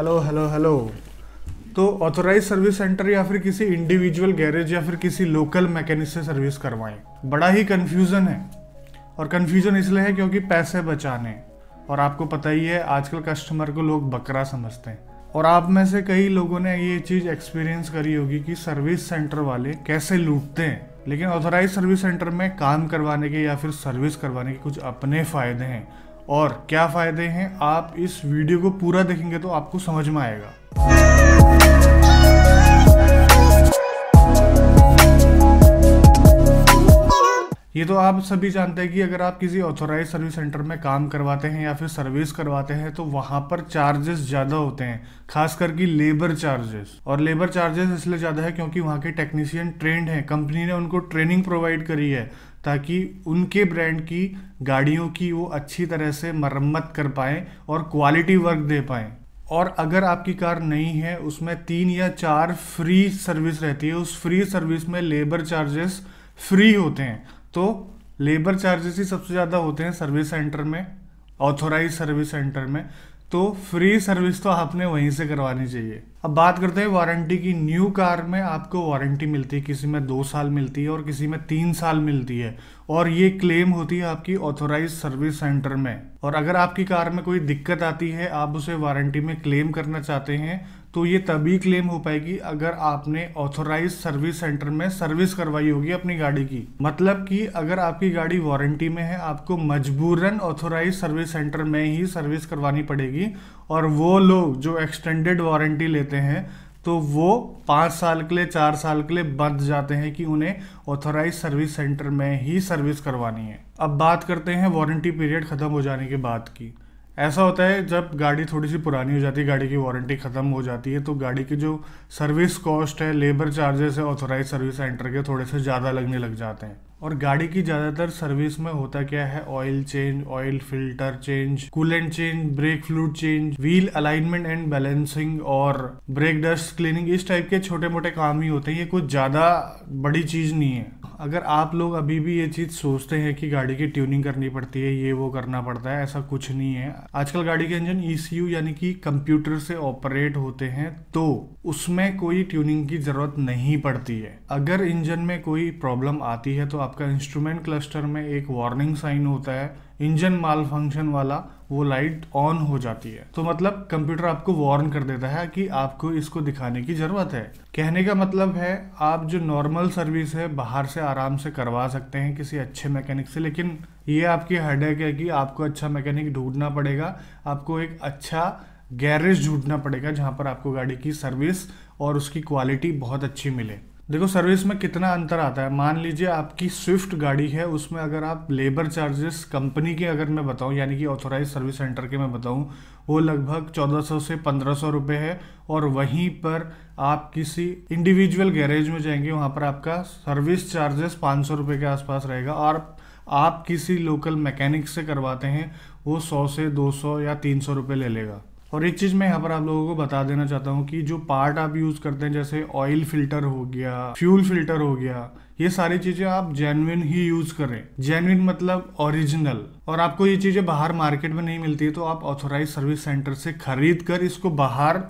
hello hello hello तो authorise service centre या फिर किसी इंडिविजुअल गैरेज या फिर किसी लोकल मैकेनिक से सर्विस करवाएं बड़ा ही कन्फ्यूज़न है और कन्फ्यूज़न इसलिए है क्योंकि पैसे बचाने और आपको पता ही है आजकल कस्टमर को लोग बकरा समझते हैं और आप में से कई लोगों ने ये चीज़ एक्सपीरियंस करी होगी कि सर्विस सेंटर वाले कैसे लूटते हैं लेकिन ऑथोराइज सर्विस सेंटर में काम करवाने के या फिर सर्विस करवाने के कुछ अपने फ़ायदे हैं और क्या फ़ायदे हैं आप इस वीडियो को पूरा देखेंगे तो आपको समझ में आएगा ये तो आप सभी जानते हैं कि अगर आप किसी ऑथोराइज सर्विस सेंटर में काम करवाते हैं या फिर सर्विस करवाते हैं तो वहाँ पर चार्जेस ज़्यादा होते हैं खासकर कि लेबर चार्जेस और लेबर चार्जेस इसलिए ज़्यादा है क्योंकि वहाँ के टेक्नीशियन ट्रेंड हैं कंपनी ने उनको ट्रेनिंग प्रोवाइड करी है ताकि उनके ब्रांड की गाड़ियों की वो अच्छी तरह से मरम्मत कर पाएँ और क्वालिटी वर्क दे पाएँ और अगर आपकी कार नहीं है उसमें तीन या चार फ्री सर्विस रहती है उस फ्री सर्विस में लेबर चार्जेस फ्री होते हैं तो लेबर चार्जेस ही सबसे ज़्यादा होते हैं सर्विस सेंटर में ऑथोराइज सर्विस सेंटर में तो फ्री सर्विस तो आपने वहीं से करवानी चाहिए अब बात करते हैं वारंटी की न्यू कार में आपको वारंटी मिलती है किसी में दो साल मिलती है और किसी में तीन साल मिलती है और ये क्लेम होती है आपकी ऑथोराइज सर्विस सेंटर में और अगर आपकी कार में कोई दिक्कत आती है आप उसे वारंटी में क्लेम करना चाहते हैं तो ये तभी क्लेम हो पाएगी अगर आपने ऑथोराइज सर्विस सेंटर में सर्विस करवाई होगी अपनी गाड़ी की मतलब कि अगर आपकी गाड़ी वारंटी में है आपको मजबूरन ऑथोराइज सर्विस सेंटर में ही सर्विस करवानी पड़ेगी और वो लोग जो एक्सटेंडेड वारंटी लेते हैं तो वो पाँच साल के लिए चार साल के लिए बंद जाते हैं कि उन्हें ऑथोराइज सर्विस सेंटर में ही सर्विस करवानी है अब बात करते हैं वारंटी पीरियड ख़त्म हो जाने के बाद की ऐसा होता है जब गाड़ी थोड़ी सी पुरानी हो जाती है गाड़ी की वारंटी ख़त्म हो जाती है तो गाड़ी की जो सर्विस कॉस्ट है लेबर चार्जेस है ऑथोराइज सर्विस सेंटर के थोड़े से ज़्यादा लगने लग जाते हैं और गाड़ी की ज़्यादातर सर्विस में होता क्या है oil change oil filter change coolant change brake fluid change wheel alignment and balancing और ब्रेक डस्ट क्लीनिंग इस टाइप के छोटे मोटे काम ही होते हैं ये कुछ ज़्यादा बड़ी चीज़ नहीं है अगर आप लोग अभी भी ये चीज़ सोचते हैं कि गाड़ी की ट्यूनिंग करनी पड़ती है ये वो करना पड़ता है ऐसा कुछ नहीं है आजकल गाड़ी के इंजन ई e यानी कि कंप्यूटर से ऑपरेट होते हैं तो उसमें कोई ट्यूनिंग की ज़रूरत नहीं पड़ती है अगर इंजन में कोई प्रॉब्लम आती है तो आप आपका इंस्ट्रूमेंट क्लस्टर में एक वार्निंग साइन होता है इंजन माल फंक्शन वाला वो लाइट ऑन हो जाती है तो मतलब कंप्यूटर आपको वार्न कर देता है कि आपको इसको दिखाने की ज़रूरत है कहने का मतलब है आप जो नॉर्मल सर्विस है बाहर से आराम से करवा सकते हैं किसी अच्छे मैकेनिक से लेकिन ये आपकी हेडेक है कि आपको अच्छा मैकेनिक ढूंढना पड़ेगा आपको एक अच्छा गैरेज ढूंढना पड़ेगा जहाँ पर आपको गाड़ी की सर्विस और उसकी क्वालिटी बहुत अच्छी मिले देखो सर्विस में कितना अंतर आता है मान लीजिए आपकी स्विफ्ट गाड़ी है उसमें अगर आप लेबर चार्जेस कंपनी के अगर मैं बताऊं यानी कि ऑथोराइज सर्विस सेंटर के मैं बताऊं वो लगभग 1400 से 1500 रुपए है और वहीं पर आप किसी इंडिविजुअल गैरेज में जाएंगे वहां पर आपका सर्विस चार्जेस पाँच सौ के आसपास रहेगा और आप किसी लोकल मैकेनिक से करवाते हैं वो सौ से दो या तीन सौ ले लेगा और एक चीज़ मैं यहाँ पर आप लोगों को बता देना चाहता हूँ कि जो पार्ट आप यूज़ करते हैं जैसे ऑयल फिल्टर हो गया फ्यूल फिल्टर हो गया ये सारी चीज़ें आप जेनविन ही यूज़ करें जेनविन मतलब ओरिजिनल और आपको ये चीज़ें बाहर मार्केट में नहीं मिलती है तो आप ऑथोराइज सर्विस सेंटर से खरीद कर इसको बाहर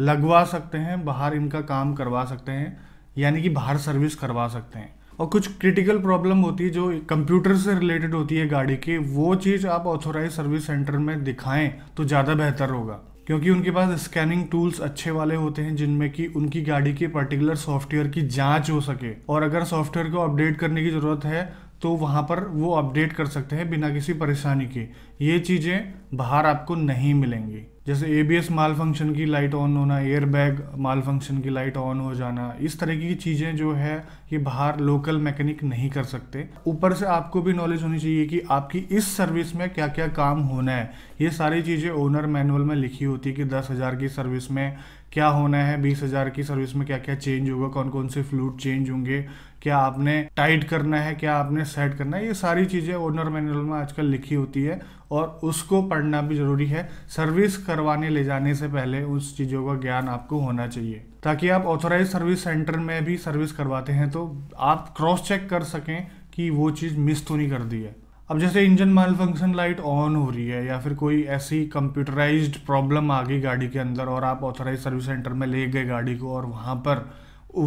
लगवा सकते हैं बाहर इनका काम करवा सकते हैं यानी कि बाहर सर्विस करवा सकते हैं और कुछ क्रिटिकल प्रॉब्लम होती है जो कंप्यूटर से रिलेटेड होती है गाड़ी की वो चीज़ आप ऑथोराइज सर्विस सेंटर में दिखाएं तो ज़्यादा बेहतर होगा क्योंकि उनके पास स्कैनिंग टूल्स अच्छे वाले होते हैं जिनमें कि उनकी गाड़ी के पर्टिकुलर सॉफ्टवेयर की जांच हो सके और अगर सॉफ्टवेयर को अपडेट करने की ज़रूरत है तो वहाँ पर वो अपडेट कर सकते हैं बिना किसी परेशानी के ये चीज़ें बाहर आपको नहीं मिलेंगी जैसे ए बी एस माल फंक्शन की लाइट ऑन होना एयर बैग माल फंक्शन की लाइट ऑन हो जाना इस तरह की चीज़ें जो है ये बाहर लोकल मैकेनिक नहीं कर सकते ऊपर से आपको भी नॉलेज होनी चाहिए कि आपकी इस सर्विस में क्या क्या काम होना है ये सारी चीज़ें ओनर मैनुअल में लिखी होती है कि दस हज़ार की सर्विस में क्या होना है बीस हज़ार की सर्विस में क्या क्या चेंज होगा कौन कौन से फ्लूट चेंज होंगे क्या आपने टाइट करना है क्या आपने सेट करना है ये सारी चीज़ें ओनर मैनुअल में आजकल लिखी होती है और उसको पढ़ना भी ज़रूरी है सर्विस करवाने ले जाने से पहले उस चीज़ों का ज्ञान आपको होना चाहिए ताकि आप ऑथोराइज सर्विस सेंटर में भी सर्विस करवाते हैं तो आप क्रॉस चेक कर सकें कि वो चीज़ मिस तो नहीं कर दी है अब जैसे engine malfunction light on हो रही है या फिर कोई ऐसी कंप्यूटराइज प्रॉब्लम आ गई गाड़ी के अंदर और आप ऑथराइज सर्विस सेंटर में ले गए गाड़ी को और वहां पर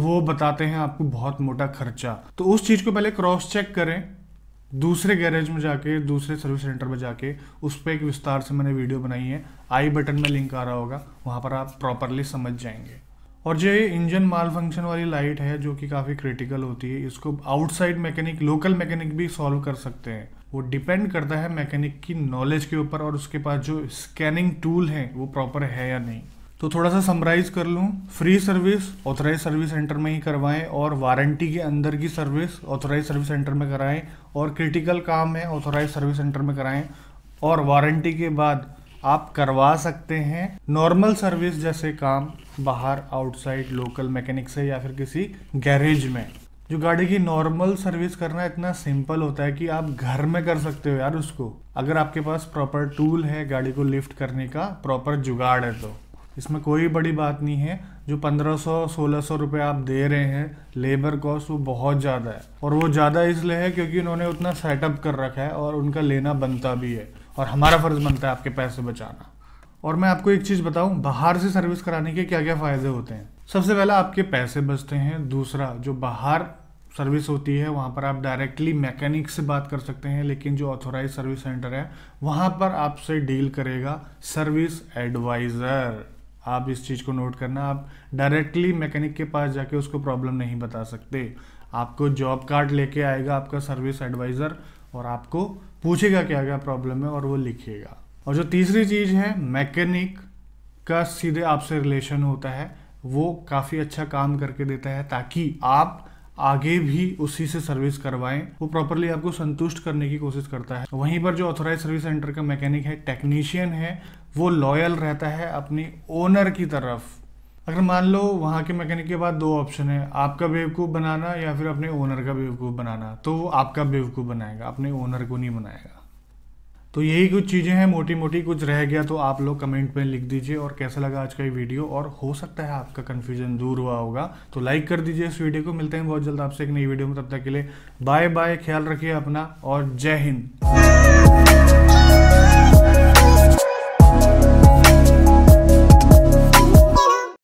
वो बताते हैं आपको बहुत मोटा खर्चा तो उस चीज़ को पहले क्रॉस चेक करें दूसरे गैरेज में जाके दूसरे सर्विस सेंटर में जाके उस पर एक विस्तार से मैंने वीडियो बनाई है आई बटन में लिंक आ रहा होगा वहां पर आप प्रॉपरली समझ जाएंगे और जो ये इंजन माल फंक्शन वाली लाइट है जो कि काफ़ी क्रिटिकल होती है इसको आउटसाइड मैकेनिक लोकल मैकेनिक भी सॉल्व कर सकते हैं वो डिपेंड करता है मैकेनिक की नॉलेज के ऊपर और उसके पास जो स्कैनिंग टूल है वो प्रॉपर है या नहीं तो थोड़ा सा समराइज कर लूँ free service authorise service centre में ही करवाएं और वारंटी के अंदर की सर्विस ऑथराइज सर्विस सेंटर में कराएं और क्रिटिकल काम है ऑथराइज सर्विस सेंटर में कराएं और वारंटी के बाद आप करवा सकते हैं नॉर्मल सर्विस जैसे काम बाहर आउटसाइड लोकल मैकेनिक से या फिर किसी गैरेज में जो गाड़ी की नॉर्मल सर्विस करना इतना सिंपल होता है कि आप घर में कर सकते हो यार उसको अगर आपके पास प्रॉपर टूल है गाड़ी को लिफ्ट करने का प्रॉपर जुगाड़ है तो इसमें कोई बड़ी बात नहीं है जो 1500 सौ रुपये आप दे रहे हैं लेबर कॉस्ट वो बहुत ज़्यादा है और वो ज़्यादा इसलिए है क्योंकि उन्होंने उतना सेटअप कर रखा है और उनका लेना बनता भी है और हमारा फ़र्ज़ बनता है आपके पैसे बचाना और मैं आपको एक चीज़ बताऊं बाहर से सर्विस कराने के क्या क्या फ़ायदे होते हैं सबसे पहला आपके पैसे बचते हैं दूसरा जो बाहर सर्विस होती है वहाँ पर आप डायरेक्टली मैकेनिक से बात कर सकते हैं लेकिन जो ऑथोराइज सर्विस सेंटर है वहाँ पर आपसे डील करेगा सर्विस एडवाइज़र आप इस चीज़ को नोट करना आप डायरेक्टली मैकेनिक के पास जाके उसको प्रॉब्लम नहीं बता सकते आपको जॉब कार्ड लेके आएगा आपका सर्विस एडवाइज़र और आपको पूछेगा क्या क्या प्रॉब्लम है और वो लिखेगा और जो तीसरी चीज़ है मैकेनिक का सीधे आपसे रिलेशन होता है वो काफ़ी अच्छा काम करके देता है ताकि आप आगे भी उसी से सर्विस करवाएं वो प्रॉपरली आपको संतुष्ट करने की कोशिश करता है वहीं पर जो ऑथोराइज सर्विस सेंटर का मैकेनिक है टेक्नीशियन है वो लॉयल रहता है अपने ओनर की तरफ अगर मान लो वहाँ के मैकेनिक के बाद दो ऑप्शन है आपका बेवकूफ़ बनाना या फिर अपने ओनर का बेवकूफ़ बनाना तो वो आपका बेवकूफ़ बनाएगा अपने ओनर को नहीं बनाएगा तो यही कुछ चीज़ें हैं मोटी मोटी कुछ रह गया तो आप लोग कमेंट में लिख दीजिए और कैसा लगा आज का ये वीडियो और हो सकता है आपका कन्फ्यूजन दूर हुआ होगा तो लाइक कर दीजिए इस वीडियो को मिलते हैं बहुत जल्द आपसे एक नई वीडियो में तब तक के लिए बाय बाय ख्याल रखिए अपना और जय हिंद